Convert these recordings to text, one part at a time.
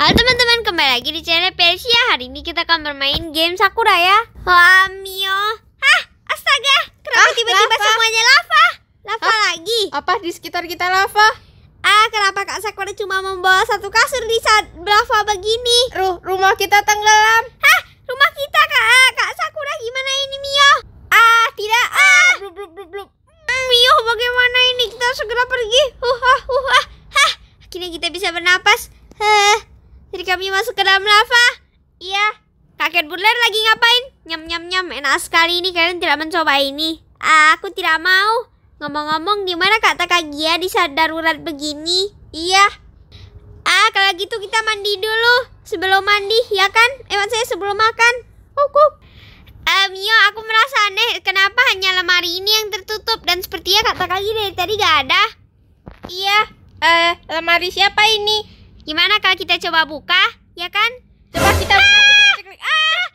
Halo teman-teman, kembali lagi di channel Persia Hari ini kita akan bermain game Sakura ya Wah, Mio Hah, astaga, kenapa ah, tiba-tiba ah, semuanya lava? Lava ah, lagi Apa di sekitar kita lava? Ah, kenapa Kak Sakura cuma membawa satu kasur di saat lava begini? Ruh, rumah kita tenggelam Hah, rumah kita Kak, Kak Sakura gimana ini Mio? Ah, tidak, ah, blub, ah, blub, blub, blub. Hmm, Mio, bagaimana ini? Kita segera pergi. Huh, huh, huh. Hah, akhirnya kita bisa bernapas. Heh. Jadi kami masuk ke dalam lava? Iya. Kakek Butler lagi ngapain? Nyam nyam nyam. Enak sekali ini kalian tidak mencoba ini. Aku tidak mau. Ngomong-ngomong, di mana Kak Gia di saat darurat begini? Iya. Ah, kalau gitu kita mandi dulu. Sebelum mandi, ya kan? Emang saya sebelum makan. Kukuk. Uh, Mio, iya, aku merasa aneh kenapa hanya lemari ini yang tertutup dan sepertinya katak Kak Gia dari tadi gak ada. Iya. Eh, uh, lemari siapa ini? Gimana kalau kita coba buka? Ya kan? Coba kita ah! Mio, ah!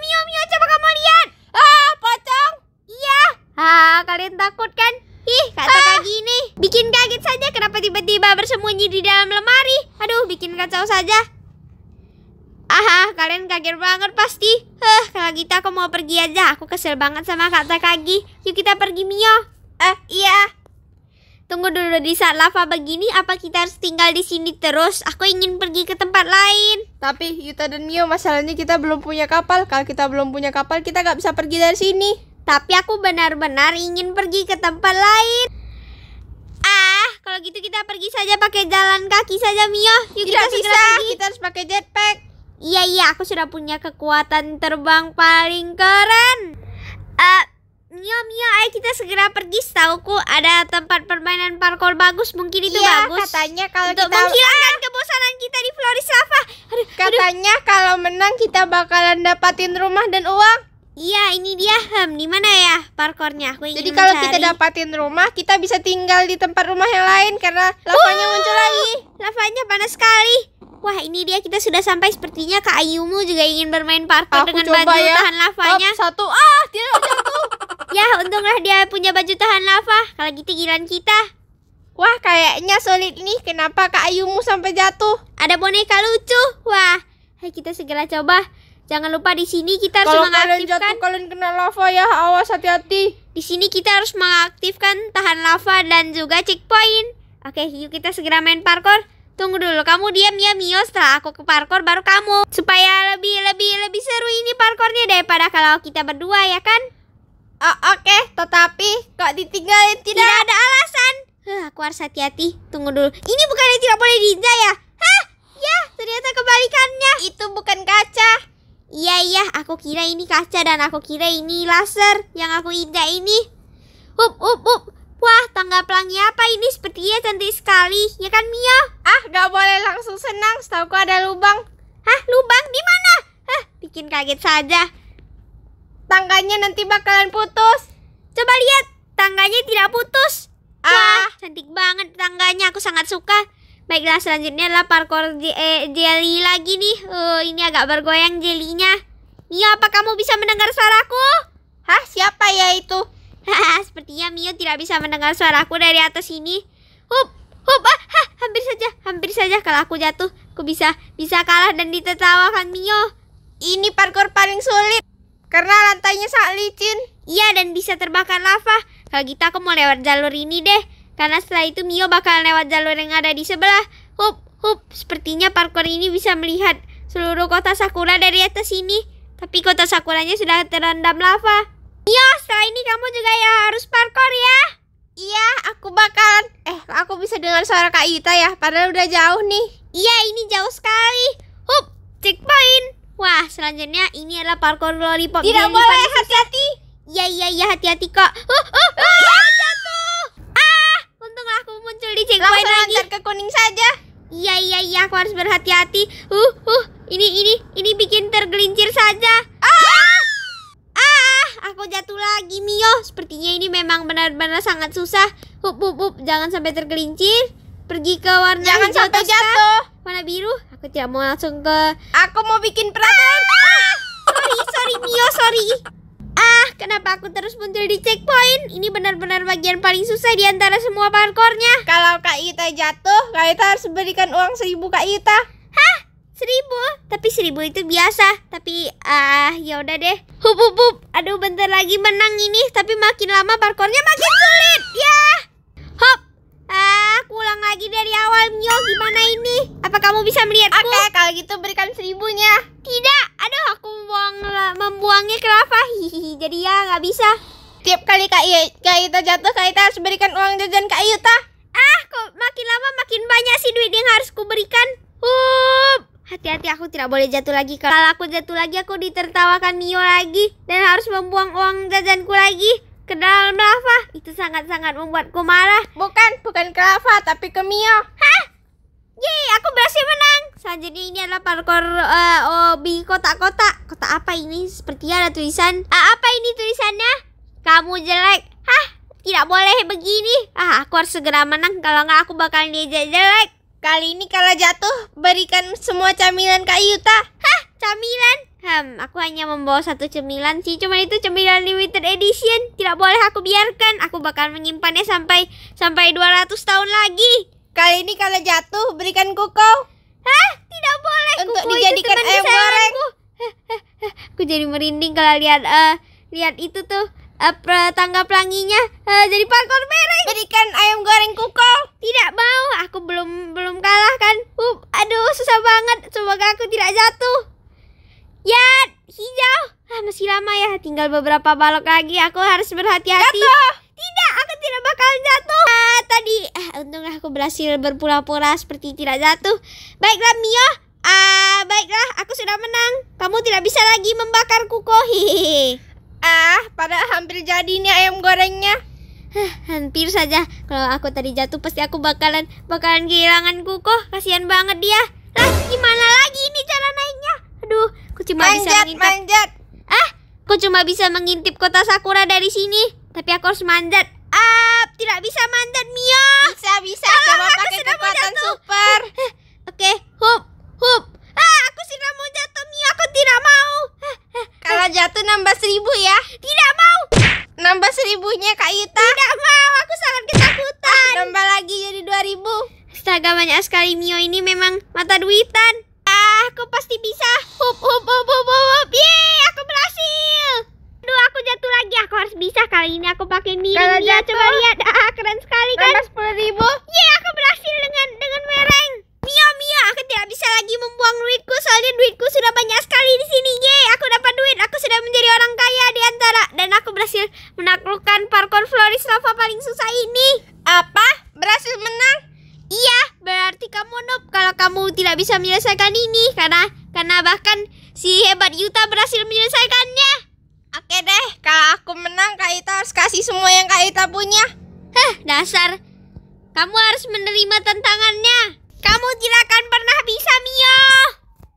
Mio, coba kamu lihat. Ah, pocong. Iya. Ah, kalian takut kan? Ih, kata ah. kayak gini. Bikin kaget saja kenapa tiba-tiba bersembunyi di dalam lemari. Aduh, bikin kacau saja. Ah, kalian kaget banget pasti. Heh, kalau kita gitu aku mau pergi aja. Aku kesel banget sama kata Kagi. Yuk kita pergi Mio. Eh, iya. Tunggu dulu di saat lava begini apa kita harus tinggal di sini terus? Aku ingin pergi ke tempat lain. Tapi Yuta dan Mio masalahnya kita belum punya kapal. Kalau kita belum punya kapal kita nggak bisa pergi dari sini. Tapi aku benar-benar ingin pergi ke tempat lain. Ah, kalau gitu kita pergi saja pakai jalan kaki saja Mio. Yuk kita bisa. Pergi. Kita harus pakai jetpack. Iya iya, aku sudah punya kekuatan terbang paling keren. Uh, Mia Mia, ayo kita segera pergi. Setauku ada tempat permainan parkour bagus. Mungkin itu iya, bagus. katanya kalau Untuk kita menghilangkan ah, kebosanan kita di Floris Lava. Aduh, katanya aduh. kalau menang kita bakalan dapatin rumah dan uang. Iya, ini dia. Hmm, di mana ya parkornya? Aku ingin Jadi kalau kita dapatin rumah, kita bisa tinggal di tempat rumah yang lain karena lavanya uh, muncul lagi. Lavanya panas sekali. Wah ini dia kita sudah sampai sepertinya Kak Ayumu juga ingin bermain parkour Aku dengan baju ya. tahan lavanya Up, Satu, ah dia jatuh Ya untunglah dia punya baju tahan lava Kalau gitu giliran kita Wah kayaknya sulit nih kenapa Kak Ayumu sampai jatuh Ada boneka lucu Wah Hai kita segera coba Jangan lupa di sini kita harus kalo mengaktifkan Kalau kalian jatuh kalian kena lava ya awas hati-hati Di sini kita harus mengaktifkan tahan lava dan juga checkpoint Oke yuk kita segera main parkour Tunggu dulu, kamu diam ya Mio setelah aku ke parkour baru kamu. Supaya lebih lebih lebih seru ini parkournya daripada kalau kita berdua ya kan? Oh, Oke, okay. tetapi kok ditinggalin tidak, tidak ada alasan. Huh, aku harus hati-hati. Tunggu dulu. Ini bukannya tidak boleh diinjak ya? Hah? Ya, ternyata kebalikannya. Itu bukan kaca. Iya iya, aku kira ini kaca dan aku kira ini laser yang aku injak ini. Up up up. Wah, tangga pelangi apa ini? Sepertinya cantik sekali, ya kan Mia? Ah, gak boleh langsung senang, Setauku ada lubang. Hah, lubang di mana? Hah, bikin kaget saja. Tangganya nanti bakalan putus. Coba lihat, tangganya tidak putus. Ah. Wah, cantik banget tangganya, aku sangat suka. Baiklah, selanjutnya adalah parkour eh, jelly lagi nih. Uh, ini agak bergoyang jelinya. Mia, apa kamu bisa mendengar suaraku? Hah, siapa ya itu? Sepertinya Mio tidak bisa mendengar suaraku dari atas ini. Hup, hup, ah, ha, hampir saja, hampir saja kalau aku jatuh. Aku bisa, bisa kalah dan ditertawakan Mio. Ini parkour paling sulit. Karena lantainya sangat licin. Iya, dan bisa terbakar lava. Kalau gitu aku mau lewat jalur ini deh. Karena setelah itu Mio bakal lewat jalur yang ada di sebelah. Hup, hup, sepertinya parkour ini bisa melihat seluruh kota Sakura dari atas sini. Tapi kota Sakuranya sudah terendam lava. Iya, setelah ini kamu juga ya harus parkour ya. Iya, aku bakalan... Eh, aku bisa dengar suara Kak Ita ya? Padahal udah jauh nih. Iya, ini jauh sekali. Hup, checkpoint. Wah, selanjutnya ini adalah parkour lollipop. Tidak Jadi, boleh, hati-hati. Iya, iya, iya, hati-hati kok. Uh, uh, uh, ah, jatuh. Ah, untung aku muncul di checkpoint Langsung lagi. Langsung ke kuning saja. Iya, iya, iya, aku harus berhati-hati. Uh, uh, ini, ini, ini bikin tergelincir saja. Aku jatuh lagi Mio. Sepertinya ini memang benar-benar sangat susah. Hup, hup, hup. Jangan sampai tergelincir. Pergi ke warna Jangan hijau sampai Tosca. jatuh. Warna biru. Aku tidak mau langsung ke... Aku mau bikin peraturan. Ah! Ah! Sorry, sorry Mio, sorry. Ah, kenapa aku terus muncul di checkpoint? Ini benar-benar bagian paling susah di antara semua parkornya. Kalau Kak Ita jatuh, Kak Ita harus berikan uang seribu Kak Ita seribu tapi seribu itu biasa tapi ah uh, ya udah deh hup hup hup aduh bentar lagi menang ini tapi makin lama parkornya makin sulit ya hop ah uh, pulang lagi dari awal Mio gimana ini apa kamu bisa melihat oke okay, kalau gitu berikan seribunya tidak aduh aku buang membuangnya ke lava jadi ya nggak bisa tiap kali kak, I kak Ita jatuh kak Ita harus berikan uang jajan kak Yuta ah kok makin lama makin banyak sih duit yang harus kuberikan hup Hati-hati aku tidak boleh jatuh lagi. Kalau aku jatuh lagi aku ditertawakan Mio lagi dan harus membuang uang jajanku lagi ke dalam lava. Itu sangat-sangat membuatku marah. Bukan, bukan ke lava tapi ke Mio. Hah? Yeay, aku berhasil menang. Selanjutnya ini adalah parkour uh, eh, obi kotak-kotak. Kotak apa ini? seperti ada tulisan. Uh, apa ini tulisannya? Kamu jelek. Hah? Tidak boleh begini. Ah, aku harus segera menang kalau nggak aku bakal diajak jelek. Kali ini kalau jatuh, berikan semua camilan Kak Yuta. Hah, camilan? Hmm, aku hanya membawa satu cemilan sih, Cuma itu cemilan limited edition. Tidak boleh aku biarkan. Aku bakal menyimpannya sampai sampai 200 tahun lagi. Kali ini kalau jatuh, berikan kukau. Hah, tidak boleh. Untuk kuku dijadikan ayam goreng. Aku jadi merinding kalau lihat uh, lihat itu tuh uh, eh, tangga pelanginya uh, jadi parkor merah. berikan ayam goreng kuko. Tidak mau, aku belum belum kalah kan. Uh, aduh, susah banget. Semoga aku tidak jatuh. Ya, hijau. Ah, masih lama ya. Tinggal beberapa balok lagi. Aku harus berhati-hati. Tidak, aku tidak bakal jatuh. Ah, tadi ah, untung aku berhasil berpura-pura seperti tidak jatuh. Baiklah, Mio. Ah, baiklah, aku sudah menang. Kamu tidak bisa lagi membakar kuko. Hehehe. Ah, pada hampir jadi nih ayam gorengnya. Hah, hampir saja. Kalau aku tadi jatuh pasti aku bakalan bakalan kehilangan kuku. Kasihan banget dia. Lah, gimana lagi ini cara naiknya? Aduh, aku cuma manjat, bisa mengintip. Manjat. Ah, aku cuma bisa mengintip kota sakura dari sini. Tapi aku harus manjat. Ah, tidak bisa manjat, Mio. Bisa, bisa. Coba pakai kekuatan super. Eh, eh, oke, okay, hop. hop. Ah, aku sudah mau jatuh, Mio. Aku tidak mau. Kalau jatuh nambah seribu ya Tidak mau Nambah seribunya Kak Yuta Tidak mau, aku sangat ketakutan ah, Nambah lagi jadi dua ribu Astaga banyak sekali Mio ini memang mata duitan Ah, aku pasti bisa Hup, hup, hup, hup, hup, hup. Yeay, aku berhasil Aduh, aku jatuh lagi Aku harus bisa kali ini aku pakai Mio Kalau jatuh, coba Kaita harus kasih semua yang Kaita punya. Heh, dasar. Kamu harus menerima tantangannya. Kamu tidak akan pernah bisa, Mio.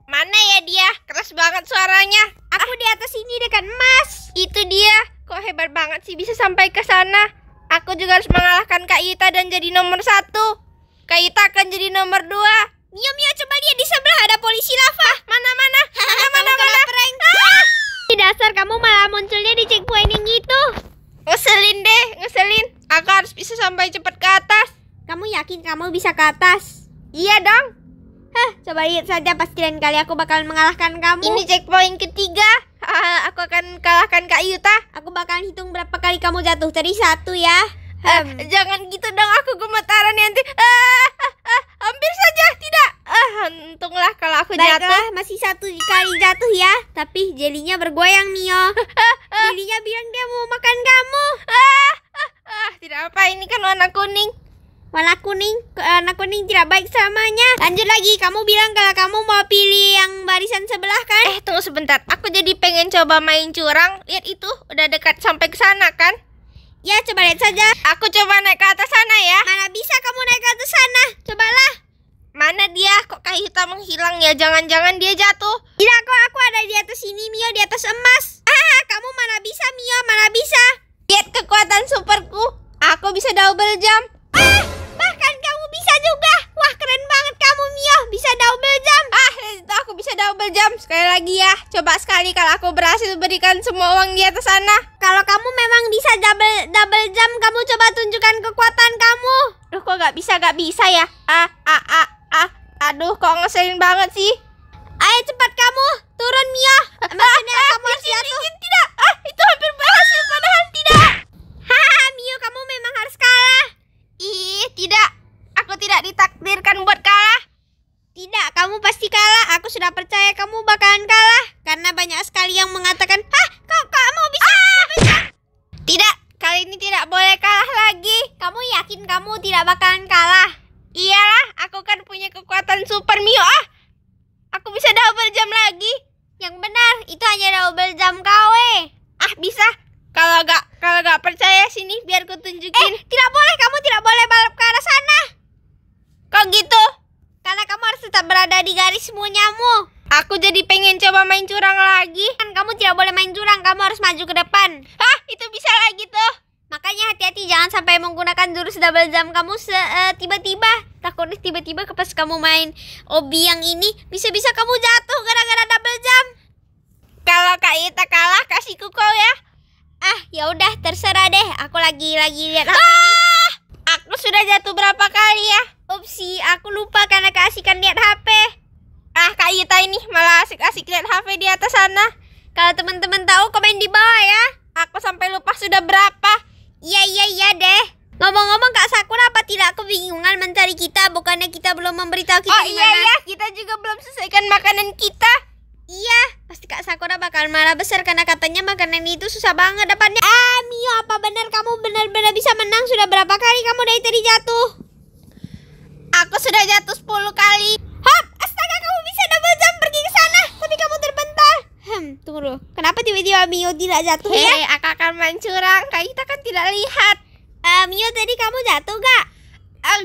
Mana ya dia? Keras banget suaranya. Aku ah. di atas ini dekat emas. Itu dia. Kok hebat banget sih bisa sampai ke sana? Aku juga harus mengalahkan Kak dan jadi nomor satu. Kak Ita akan jadi nomor dua. Mio, Mio, coba lihat di sebelah ada polisi lava. Mana, mana? Mana, mana, mana? Ah! dasar kamu malah munculnya di checkpoint yang itu Ngeselin deh, ngeselin Aku harus bisa sampai cepat ke atas Kamu yakin kamu bisa ke atas? Iya dong Hah, coba lihat saja pasti lain kali aku bakal mengalahkan kamu Ini checkpoint ketiga Aku akan kalahkan Kak Yuta Aku bakalan hitung berapa kali kamu jatuh Tadi satu ya Eh, jangan gitu dong aku gemetaran nanti. Ah, ah, ah, hampir saja tidak. Ah, untunglah kalau aku Baiklah, jatuh. masih satu kali jatuh ya. Tapi jelinya bergoyang Mio. Ah, ah, ah. jelinya bilang dia mau makan kamu. Ah, ah, ah, tidak apa ini kan warna kuning. Warna kuning, warna kuning tidak baik samanya. Lanjut lagi, kamu bilang kalau kamu mau pilih yang barisan sebelah kan? Eh, tunggu sebentar. Aku jadi pengen coba main curang. Lihat itu, udah dekat sampai ke sana kan? Ya, coba lihat saja. Aku coba naik ke atas sana ya. Mana bisa kamu naik ke atas sana? Cobalah. Mana dia? Kok kayu hitam menghilang ya? Jangan-jangan dia jatuh. Tidak kok, aku ada di atas sini, Mio. Di atas emas. Ah, kamu mana bisa, Mio? Mana bisa? Lihat kekuatan superku. Aku bisa double jump. Ah, bahkan kamu bisa juga. Apple Jam. Sekali lagi ya, coba sekali kalau aku berhasil berikan semua uang di atas sana. Kalau kamu memang bisa double double jam, kamu coba tunjukkan kekuatan kamu. Duh, kok nggak bisa, nggak bisa ya? Ah, ah, ah, ah. Aduh, kok ngeselin banget sih. Ayo cepat kamu, turun Mia. Mesinnya ah, kamu harus jatuh. Tidak, ah, itu hampir berhasil ah. padahal tidak. Haha, Mio, kamu memang harus kalah. Ih, tidak. Aku tidak ditakdirkan buat kalah. Tidak, kamu pasti kalah aku sudah percaya kamu bakalan kalah karena banyak sekali yang mengatakan, "Hah, kok kamu bisa, ah! bisa." Tidak, kali ini tidak boleh kalah lagi. Kamu yakin kamu tidak bakalan kalah? Iyalah, aku kan punya kekuatan super Mio. Ah, aku bisa double jam lagi. Yang benar, itu hanya double jam KW. E. Ah, bisa. Kalau gak kalau gak percaya sini biar ku tunjukin. Eh, tidak boleh, kamu tidak boleh balap ke arah sana. Kok gitu? Karena kamu harus tetap berada di garis munyamu. Aku jadi pengen coba main curang lagi. Kan kamu tidak boleh main curang, kamu harus maju ke depan. Hah, itu bisa lagi tuh. Makanya hati-hati jangan sampai menggunakan jurus double jump kamu eh, tiba-tiba. Uh, Takutnya tiba-tiba pas kamu main obi yang ini, bisa-bisa kamu jatuh gara-gara double jump. Kalau Kak Ita kalah, kasih kau ya. Ah, ya udah terserah deh. Aku lagi lagi lihat ah! Aku sudah jatuh berapa kali ya? Upsi, aku lupa karena keasikan lihat HP. Ah, Kak Yuta ini malah asik-asik lihat HP di atas sana. Kalau teman-teman tahu komen di bawah ya. Aku sampai lupa sudah berapa. Iya, iya, iya deh. Ngomong-ngomong Kak Sakura apa tidak kebingungan mencari kita? Bukannya kita belum memberitahu kita Oh iya, iya, kita juga belum selesaikan makanan kita. Iya, pasti Kak Sakura bakal marah besar karena katanya makanan itu susah banget dapatnya. Ah, Mio, apa benar kamu benar-benar bisa menang? Sudah berapa kali kamu dari tadi jatuh? Aku sudah jatuh 10 kali. Hap, astaga kamu bisa double jump pergi ke sana, tapi kamu terbentar. Hmm, tunggu dulu. Kenapa tiba-tiba Mio tidak jatuh hey, ya? aku akan mencurang. curang. Kita kan tidak lihat. Uh, Mio tadi kamu jatuh gak?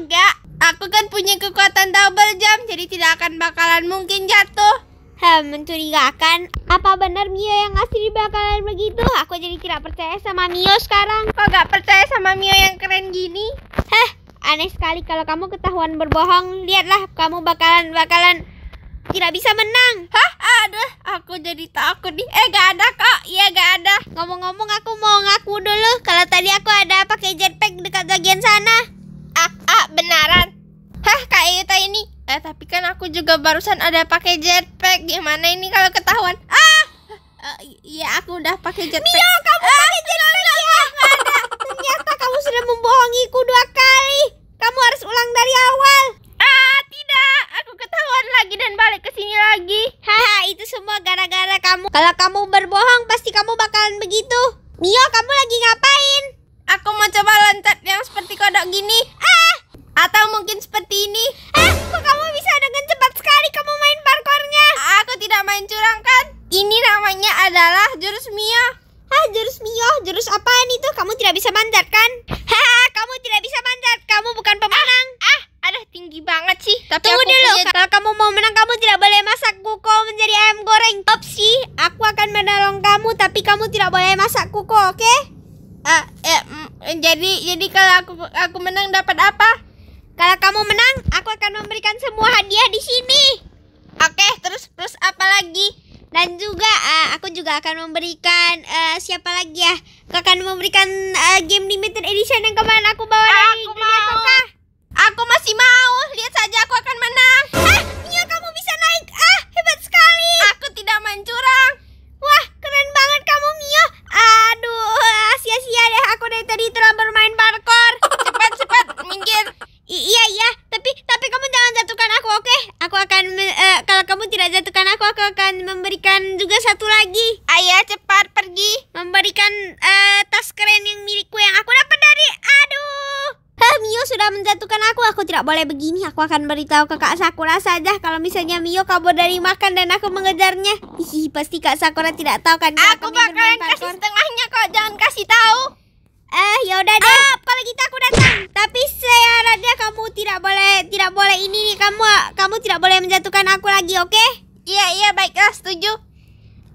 Enggak. Eh, aku kan punya kekuatan double jump, jadi tidak akan bakalan mungkin jatuh. Hmm, mencurigakan. Apa benar Mio yang ngasih bakalan begitu? Aku jadi tidak percaya sama Mio sekarang. Kok gak percaya sama Mio yang keren gini? Heh, Aneh sekali kalau kamu ketahuan berbohong. Lihatlah, kamu bakalan bakalan tidak bisa menang. Hah? Ada? Aku jadi takut nih. Eh, gak ada kok. Iya, gak ada. Ngomong-ngomong, aku mau ngaku dulu. Kalau tadi aku ada pakai jetpack dekat bagian sana. Ah, ah, beneran. Hah, Kak Yuta ini. Eh, tapi kan aku juga barusan ada pakai jetpack. Gimana ini kalau ketahuan? Ah! Eh, iya, uh, aku udah pakai jetpack. Mio, kamu ah, pakai jetpack ya? Ternyata sudah membohongiku dua kali. Kamu harus ulang dari awal. Ah, tidak. Aku ketahuan lagi dan balik ke sini lagi. Haha, itu semua gara-gara kamu. Kalau kamu berbohong, pasti kamu bakalan begitu. Mio, kamu lagi ngapain? Aku mau coba loncat yang seperti kodok gini. Ah! Atau mungkin seperti ini. akan memberikan uh, siapa lagi ya? Kau akan memberikan uh, game limited edition yang kemarin aku bawa aku mau. memberikan juga satu lagi. Ayah cepat pergi. Memberikan uh, tas keren yang milikku yang aku dapat dari... Aduh. Ah Mio sudah menjatuhkan aku. Aku tidak boleh begini. Aku akan beritahu ke Kak Sakura saja kalau misalnya Mio kabur dari makan dan aku mengejarnya. Hihi pasti Kak Sakura tidak tahu kan. Aku bakalan kasih setengahnya kok. Jangan kasih tahu. Eh, ya yaudah deh. Apalagi kalau kita aku datang. Tapi syaratnya kamu tidak boleh, tidak boleh ini nih. Kamu, kamu tidak boleh menjatuhkan aku lagi, oke? Okay? Iya, iya, baiklah, setuju.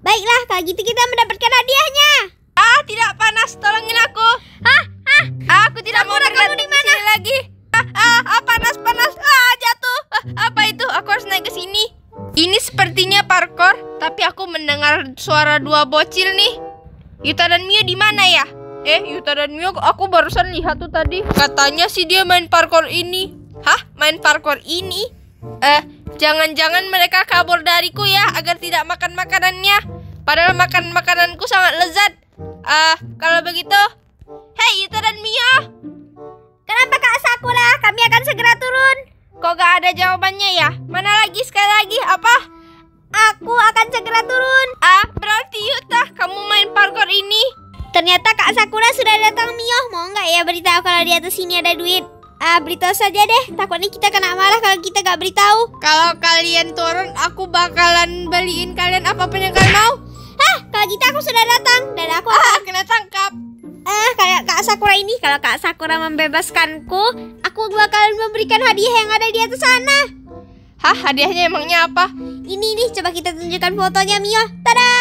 Baiklah, kalau gitu kita mendapatkan hadiahnya. Ah, tidak panas, tolongin aku. Hah? Hah? Aku tidak mau berada di mana lagi. Ah, ah, ah, panas, panas. Ah, jatuh. Ah, apa itu? Aku harus naik ke sini. Ini sepertinya parkour, tapi aku mendengar suara dua bocil nih. Yuta dan Mio di mana ya? Eh, Yuta dan Mio, aku barusan lihat tuh tadi. Katanya sih dia main parkour ini. Hah? Main parkour ini? Eh, Jangan-jangan mereka kabur dariku ya agar tidak makan makanannya. Padahal makan makananku sangat lezat. Ah, uh, kalau begitu, hei Yuta dan Mio, Kenapa Kak Sakura? Kami akan segera turun. Kok gak ada jawabannya ya? Mana lagi sekali lagi apa? Aku akan segera turun. Ah, berarti Yuta kamu main parkour ini. Ternyata Kak Sakura sudah datang Mio. Mau nggak ya beritahu kalau di atas sini ada duit? Ah, beritahu saja deh, takutnya kita kena marah kalau kita gak beritahu. Kalau kalian turun, aku bakalan beliin kalian apapun yang kalian mau. Hah, kalau gitu aku sudah datang dan aku ah, kena tangkap. Eh, kayak Kak Sakura ini, kalau Kak Sakura membebaskanku, aku bakalan memberikan hadiah yang ada di atas sana. Hah, hadiahnya emangnya apa? Ini nih, coba kita tunjukkan fotonya Mio. Tada!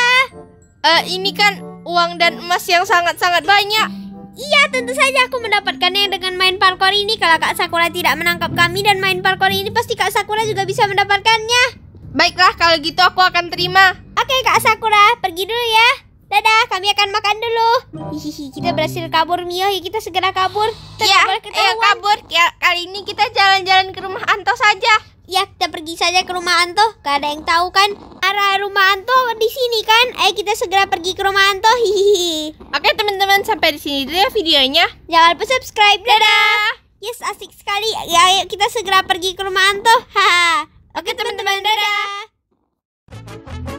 Eh, uh, ini kan uang dan emas yang sangat-sangat banyak. Iya, tentu saja aku mendapatkannya dengan main parkour ini. Kalau Kak Sakura tidak menangkap kami dan main parkour ini, pasti Kak Sakura juga bisa mendapatkannya. Baiklah, kalau gitu aku akan terima. Oke, Kak Sakura, pergi dulu ya. Dadah, kami akan makan dulu. Hihihi, kita berhasil kabur, Mio. Ya, kita segera kabur. Iya. ya, kabur. Ya, kali ini kita jalan-jalan ke rumah Anto saja. Ya, kita pergi saja ke rumah Anto. Gak ada yang tahu kan? Arah rumah Anto di sini kan? Ayo kita segera pergi ke rumah Anto. Hihihi. Oke, teman-teman, sampai di sini dulu ya videonya. Jangan lupa subscribe. Dadah. Yes, asik sekali. Ya, ayo kita segera pergi ke rumah Anto. Haha. Oke, teman-teman, dadah. dadah.